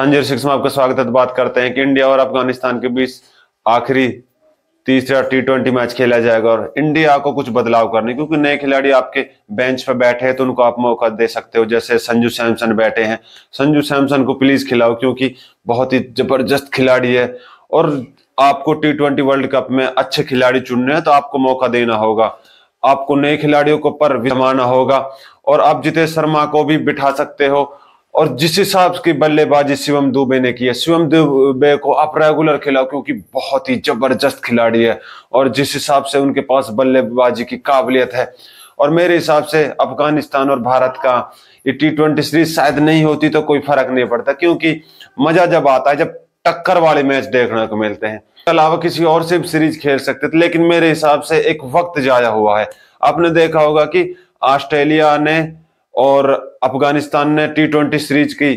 अंजीर सिक्स में आपका स्वागत है तो बात करते हैं कि इंडिया और अफगानिस्तान के बीच आखिरी तीसरा टी ट्वेंटी मैच खेला जाएगा और इंडिया को कुछ बदलाव करने क्योंकि नए खिलाड़ी आपके बेंच पर बैठे हैं तो उनको आप मौका दे सकते हो जैसे संजू सैमसन बैठे हैं संजू सैमसन को प्लीज खिलाओ क्योंकि बहुत ही जबरदस्त खिलाड़ी है और आपको टी ट्वेंटी वर्ल्ड कप में अच्छे खिलाड़ी चुनने हैं तो आपको मौका देना होगा आपको नए खिलाड़ियों को पर जमाना होगा और आप जितेश शर्मा को भी बिठा सकते हो और जिस हिसाब की बल्लेबाजी शिवम दुबे ने की है शिवम दुबे को आप रेगुलर खिलाओ क्योंकि बहुत ही जबरदस्त खिलाड़ी है और जिस हिसाब से उनके पास बल्लेबाजी की काबिलियत है और मेरे हिसाब से अफगानिस्तान और भारत का ये टी ट्वेंटी सीरीज शायद नहीं होती तो कोई फर्क नहीं पड़ता क्योंकि मजा जब आता है जब टक्कर वाले मैच देखने को मिलते हैं अलावा किसी और से भी सीरीज खेल सकते थे लेकिन मेरे हिसाब से एक वक्त जाया हुआ है आपने देखा होगा कि ऑस्ट्रेलिया ने और अफगानिस्तान ने टी ट्वेंटी सीरीज की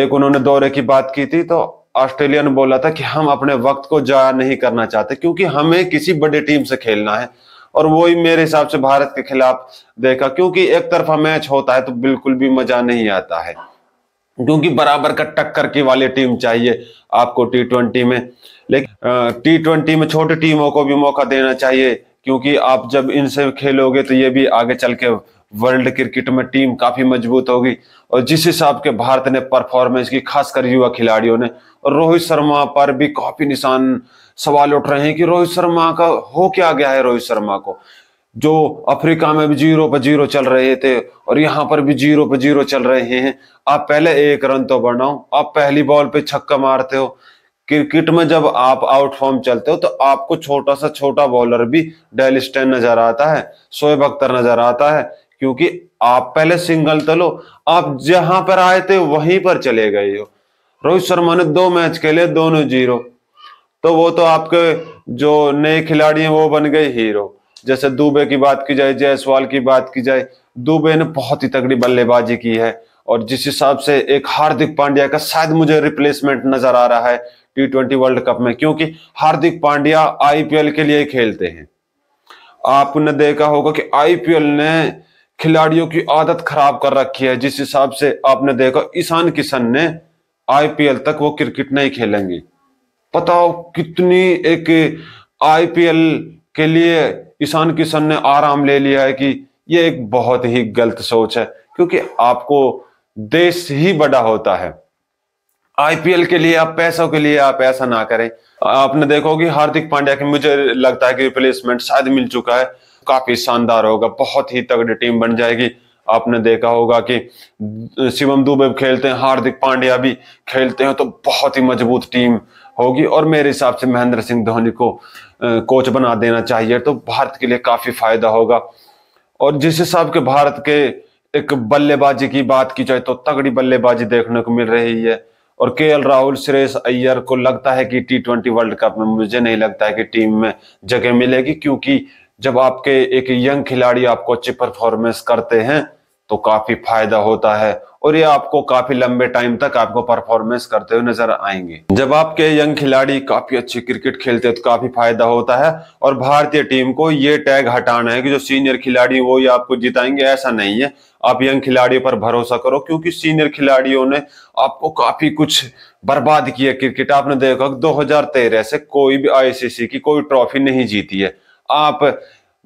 एक उन्होंने दौरे की बात की थी तो ऑस्ट्रेलिया ने बोला था कि हम अपने वक्त को जाया नहीं करना चाहते क्योंकि हमें किसी बड़े टीम से खेलना है और वो ही मेरे हिसाब से भारत के खिलाफ देखा क्योंकि एक तरफा मैच होता है तो बिल्कुल भी मजा नहीं आता है क्योंकि बराबर का टक्कर की वाली टीम चाहिए आपको टी ट्वेंटी में लेकिन टी ट्वेंटी में छोटी टीमों को भी मौका देना चाहिए क्योंकि आप जब इनसे खेलोगे तो ये भी आगे चल के वर्ल्ड क्रिकेट में टीम काफी मजबूत होगी और जिस हिसाब के भारत ने परफॉर्मेंस की खासकर युवा खिलाड़ियों ने और रोहित शर्मा पर भी काफी निशान सवाल उठ रहे हैं कि रोहित शर्मा का हो क्या गया है रोहित शर्मा को जो अफ्रीका में भी जीरो पर जीरो चल रहे थे और यहाँ पर भी जीरो पर जीरो चल रहे हैं आप पहले एक रन तो बनाओ आप पहली बॉल पे छक्का मारते हो क्रिकेट में जब आप आउट फॉर्म चलते हो तो आपको छोटा सा छोटा बॉलर भी डेलिस्टेन नजर आता है सोएब अख्तर नजर आता है क्योंकि आप पहले सिंगल तो लो आप जहां पर आए थे वहीं पर चले गए हो रोहित शर्मा ने दो मैच खेले दोनों जीरो तो वो तो आपके जो नए खिलाड़ी हैं वो बन गए हीरो जैसे दुबे की बात की जाए जायसवाल की बात की जाए दुबे ने बहुत ही तगड़ी बल्लेबाजी की है और जिस हिसाब से एक हार्दिक पांड्या का शायद मुझे रिप्लेसमेंट नजर आ रहा है टी ट्वेंटी वर्ल्ड कप में क्योंकि हार्दिक पांड्या आईपीएल के लिए खेलते हैं आपने देखा होगा कि आईपीएल ने खिलाड़ियों की आदत खराब कर रखी है जिस हिसाब से आपने देखा ईशान किशन ने आईपीएल तक वो क्रिकेट नहीं खेलेंगे बताओ कितनी एक आईपीएल के लिए ईशान किशन ने आराम ले लिया है कि ये एक बहुत ही गलत सोच है क्योंकि आपको देश ही बड़ा होता है आईपीएल के लिए आप पैसों के लिए आप ऐसा ना करें आपने देखा होगी हार्दिक पांड्या के मुझे लगता है कि रिप्लेसमेंट शायद मिल चुका है काफी शानदार होगा बहुत ही तगड़ी टीम बन जाएगी आपने देखा होगा कि शिवम दुबे खेलते हैं हार्दिक पांड्या भी खेलते हैं तो बहुत ही मजबूत टीम होगी और मेरे हिसाब से महेंद्र सिंह धोनी को कोच बना देना चाहिए तो भारत के लिए काफी फायदा होगा और जिस हिसाब के भारत के एक बल्लेबाजी की बात की जाए तो तगड़ी बल्लेबाजी देखने को मिल रही है और के एल राहुल सुरेश अय्यर को लगता है कि टी ट्वेंटी वर्ल्ड कप में मुझे नहीं लगता है कि टीम में जगह मिलेगी क्योंकि जब आपके एक यंग खिलाड़ी आपको अच्छी परफॉर्मेंस करते हैं तो काफी फायदा होता है और ये आपको काफी लंबे टाइम तक आपको परफॉर्मेंस करते हुए नजर आएंगे जब आपके यंग खिलाड़ी काफी अच्छी क्रिकेट खेलते हैं तो काफी फायदा होता है और भारतीय टीम को ये टैग हटाना है कि जो सीनियर खिलाड़ी वो ये आपको जिताएंगे ऐसा नहीं है आप यंग खिलाड़ियों पर भरोसा करो क्योंकि सीनियर खिलाड़ियों ने आपको काफी कुछ बर्बाद किया क्रिकेट आपने देखा दो से कोई भी आईसीसी की कोई ट्रॉफी नहीं जीती है आप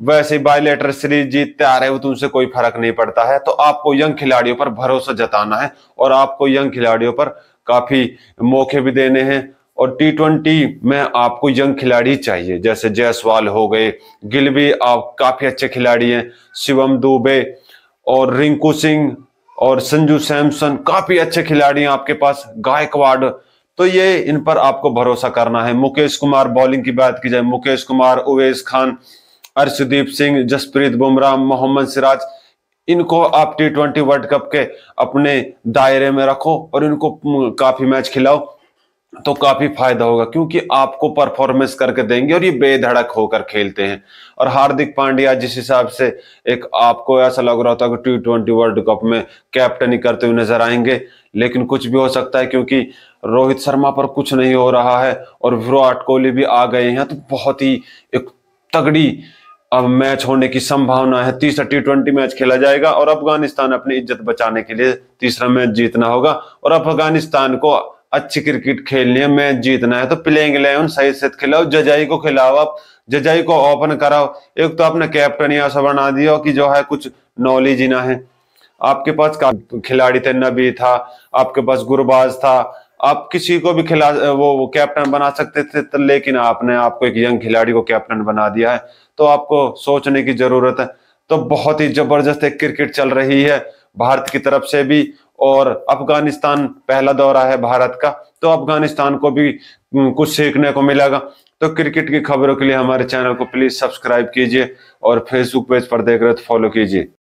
वैसे बायोलेटर सीरीज जीतते आ रहे हो तो उनसे कोई फर्क नहीं पड़ता है तो आपको यंग खिलाड़ियों पर भरोसा जताना है और आपको यंग खिलाड़ियों पर काफी मौके भी देने हैं और टी ट्वेंटी में आपको यंग खिलाड़ी चाहिए जैसे जयसवाल हो गए गिल भी आप काफी अच्छे खिलाड़ी हैं शिवम दुबे और रिंकू सिंह और संजू सैमसन काफी अच्छे खिलाड़ी हैं आपके पास गायकवाड़ तो ये इन पर आपको भरोसा करना है मुकेश कुमार बॉलिंग की बात की जाए मुकेश कुमार उवेश खान अर्शदीप सिंह जसप्रीत बुमराह मोहम्मद सिराज इनको आप टी ट्वेंटी वर्ल्ड कप के अपने दायरे में रखो और इनको काफी मैच खिलाओ तो काफी फायदा होगा क्योंकि आपको परफॉर्मेंस करके देंगे और ये बेधड़क होकर खेलते हैं और हार्दिक पांड्या जिस हिसाब से एक आपको ऐसा लग रहा था कि टी ट्वेंटी वर्ल्ड कप में कैप्टनी करते हुए नजर आएंगे लेकिन कुछ भी हो सकता है क्योंकि रोहित शर्मा पर कुछ नहीं हो रहा है और विराट कोहली भी आ गए हैं तो बहुत ही एक तगड़ी अब मैच होने की संभावना है तीसरा टी ट्वेंटी मैच खेला जाएगा और अफगानिस्तान अपनी इज्जत बचाने के लिए तीसरा मैच जीतना होगा और अफगानिस्तान को अच्छी क्रिकेट खेलनी है मैच जीतना है तो प्लेइंग इलेवन सही से खिलाओ जजाई को खिलाओ आप जजाई को ओपन कराओ एक तो आपने कैप्टन या सब बना दिया कि जो है कुछ नॉलेज ही ना है आपके पास खिलाड़ी तो नबी था आपके पास गुरबाज था आप किसी को भी खिला वो, वो कैप्टन बना सकते थे तो लेकिन आपने आपको एक यंग खिलाड़ी को कैप्टन बना दिया है तो आपको सोचने की जरूरत है तो बहुत ही जबरदस्त एक क्रिकेट चल रही है भारत की तरफ से भी और अफगानिस्तान पहला दौरा है भारत का तो अफगानिस्तान को भी कुछ सीखने को मिलेगा तो क्रिकेट की खबरों के लिए हमारे चैनल को प्लीज सब्सक्राइब कीजिए और फेसबुक पेज पर देख रहे तो फॉलो कीजिए